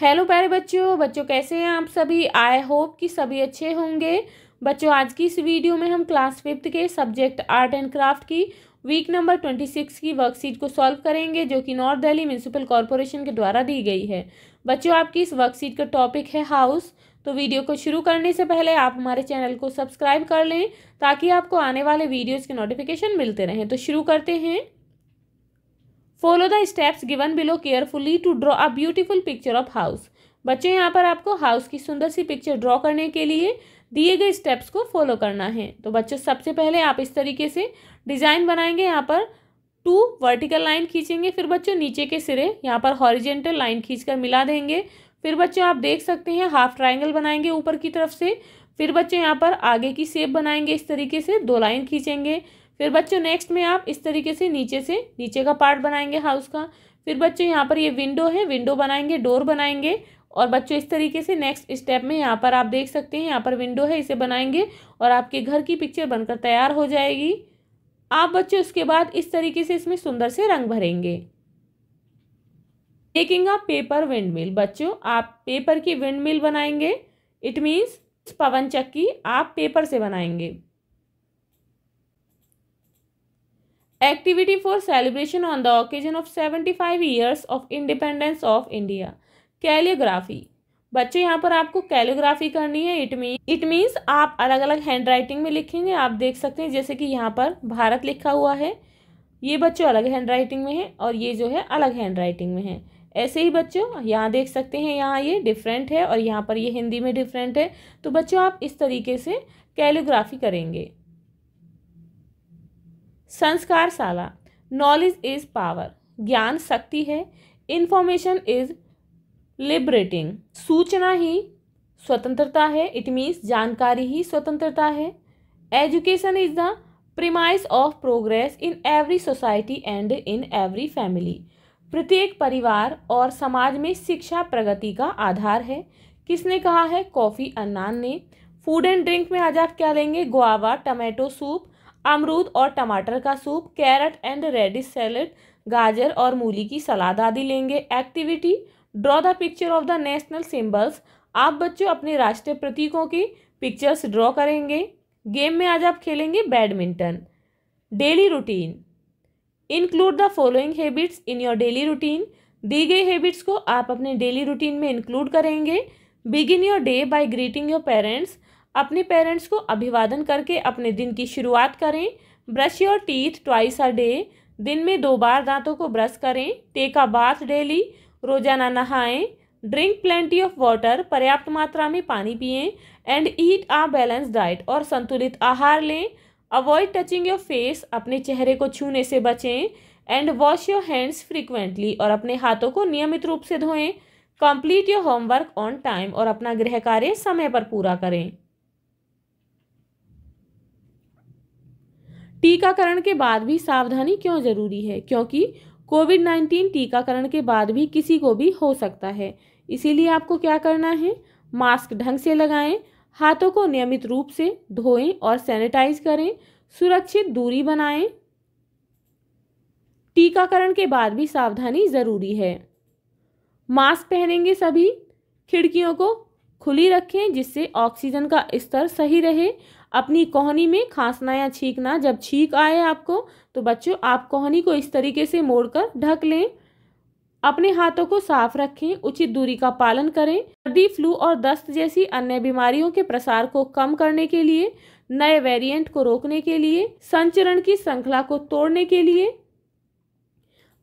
hello प्यारे बच्चों बच्चों कैसे हैं आप सभी आई होप कि सभी अच्छे होंगे बच्चों आज की इस वीडियो में हम क्लास फिफ्थ के सब्जेक्ट आर्ट एंड क्राफ्ट की वीक नंबर ट्वेंटी सिक्स की वर्कशीट को सॉल्व करेंगे जो कि नॉर्थ दिल्ली म्यूनसिपल कॉरपोरेशन के द्वारा दी गई है बच्चों आपकी इस वर्कशीट का टॉपिक है हाउस तो वीडियो को शुरू करने से पहले आप हमारे चैनल को सब्सक्राइब कर लें ताकि आपको आने वाले वीडियोज़ के नोटिफिकेशन मिलते रहें तो शुरू करते हैं follow the steps given below carefully to draw a beautiful picture of house बच्चे यहाँ पर आपको हाउस की सुंदर सी पिक्चर ड्रॉ करने के लिए दिए गए स्टेप्स को फॉलो करना है तो बच्चों सबसे पहले आप इस तरीके से डिज़ाइन बनाएंगे यहाँ पर टू वर्टिकल लाइन खींचेंगे फिर बच्चों नीचे के सिरे यहाँ पर हॉरिजेंटल लाइन खींचकर मिला देंगे फिर बच्चों आप देख सकते हैं हाफ ट्राइंगल बनाएंगे ऊपर की तरफ से फिर बच्चों यहाँ पर आगे की सेप बनाएंगे इस तरीके से दो लाइन खींचेंगे फिर बच्चों नेक्स्ट में आप इस तरीके से नीचे से नीचे का पार्ट बनाएंगे हाउस का फिर बच्चों यहाँ पर ये विंडो है विंडो बनाएंगे डोर बनाएंगे और बच्चों इस तरीके से नेक्स्ट स्टेप में यहाँ पर आप देख सकते हैं यहाँ पर विंडो है इसे बनाएंगे और आपके घर की पिक्चर बनकर तैयार हो जाएगी आप बच्चे उसके बाद इस तरीके से इसमें सुंदर से रंग भरेंगे टेकिंग आप पेपर विंड मिल बच्चों आप पेपर की विंड मिल बनाएंगे इट मीन्स पवन चक्की आप पेपर से बनाएंगे activity for celebration on the occasion of 75 years of independence of India calligraphy बच्चों यहाँ पर आपको कैलोग्राफी करनी है इट मीन इट मीन्स आप अलग अलग हैंड राइटिंग में लिखेंगे आप देख सकते हैं जैसे कि यहाँ पर भारत लिखा हुआ है ये बच्चों अलग हैंड राइटिंग में है और ये जो है अलग हैंड राइटिंग में है ऐसे ही बच्चों यहाँ देख सकते हैं यहाँ ये डिफरेंट है और यहाँ पर ये हिंदी में डिफरेंट है तो बच्चों आप इस तरीके से कैलोग्राफी करेंगे साला नॉलेज इज पावर ज्ञान शक्ति है इन्फॉर्मेशन इज लिबरेटिंग सूचना ही स्वतंत्रता है इट मीन्स जानकारी ही स्वतंत्रता है education is the premise of progress in every society and in every family प्रत्येक परिवार और समाज में शिक्षा प्रगति का आधार है किसने कहा है कॉफ़ी अन्नान ने फूड एंड ड्रिंक में आज आप क्या लेंगे गुआवा टमाटो सूप अमरूद और टमाटर का soup carrot and radish salad गाजर और मूली की सलाद आदि लेंगे activity draw the picture of the national symbols आप बच्चों अपने राष्ट्रीय प्रतीकों की पिक्चर्स ड्रॉ करेंगे गेम में आज आप खेलेंगे badminton daily routine include the following habits in your daily routine दी गई हैबिट्स को आप अपने डेली रूटीन में इंक्लूड करेंगे begin your day by greeting your parents अपने पेरेंट्स को अभिवादन करके अपने दिन की शुरुआत करें brush your teeth twice a day दिन में दो बार दांतों को ब्रश करें टेक अ बाथ डेली रोजाना नहाएं ड्रिंक प्लेंटी ऑफ वाटर पर्याप्त मात्रा में पानी पिएं and eat a balanced diet और संतुलित आहार लें अवॉइड टचिंग योर फेस अपने चेहरे को छूने से बचें and wash your hands frequently और अपने हाथों को नियमित रूप से धोएं complete your homework on time और अपना गृह कार्य समय पर पूरा करें टीकाकरण के बाद भी सावधानी क्यों जरूरी है क्योंकि कोविड नाइन्टीन टीकाकरण के बाद भी किसी को भी हो सकता है इसीलिए आपको क्या करना है मास्क ढंग से लगाएं हाथों को नियमित रूप से धोएं और सैनिटाइज करें सुरक्षित दूरी बनाएं टीकाकरण के बाद भी सावधानी ज़रूरी है मास्क पहनेंगे सभी खिड़कियों को खुली रखें जिससे ऑक्सीजन का स्तर सही रहे अपनी कोहनी में खांसना या छींकना जब छींक आए आपको तो बच्चों आप कोहनी को इस तरीके से मोड़कर ढक लें अपने हाथों को साफ रखें उचित दूरी का पालन करें सर्दी फ्लू और दस्त जैसी अन्य बीमारियों के प्रसार को कम करने के लिए नए वेरिएंट को रोकने के लिए संचरण की श्रृंखला को तोड़ने के लिए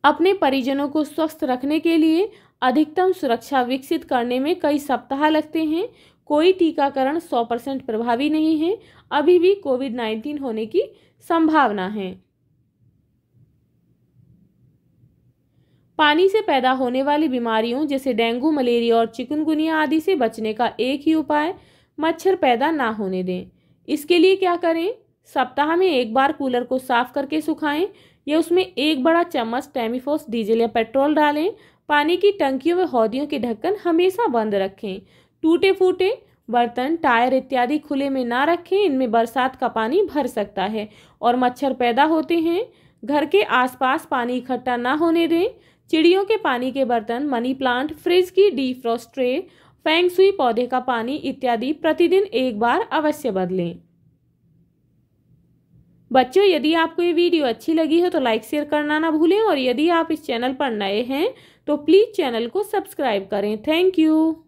अपने परिजनों को स्वस्थ रखने के लिए अधिकतम सुरक्षा विकसित करने में कई सप्ताह लगते हैं कोई टीकाकरण 100 परसेंट प्रभावी नहीं है अभी भी कोविड 19 होने की संभावना है पानी से पैदा होने वाली बीमारियों जैसे डेंगू मलेरिया और चिकनगुनिया आदि से बचने का एक ही उपाय मच्छर पैदा ना होने दें इसके लिए क्या करें सप्ताह में एक बार कूलर को साफ करके सुखाएं या उसमें एक बड़ा चम्मच टेमिफोस डीजल या पेट्रोल डालें पानी की टंकियों व हौदियों के ढक्कन हमेशा बंद रखें टूटे फूटे बर्तन टायर इत्यादि खुले में ना रखें इनमें बरसात का पानी भर सकता है और मच्छर पैदा होते हैं घर के आसपास पानी इकट्ठा ना होने दें चिड़ियों के पानी के बर्तन मनी प्लांट फ्रिज की डीफ्रोस्ट्रे ट्रे फेंग सुई पौधे का पानी इत्यादि प्रतिदिन एक बार अवश्य बदलें बच्चों यदि आपको ये वीडियो अच्छी लगी हो तो लाइक शेयर करना ना भूलें और यदि आप इस चैनल पर नए हैं तो प्लीज़ चैनल को सब्सक्राइब करें थैंक यू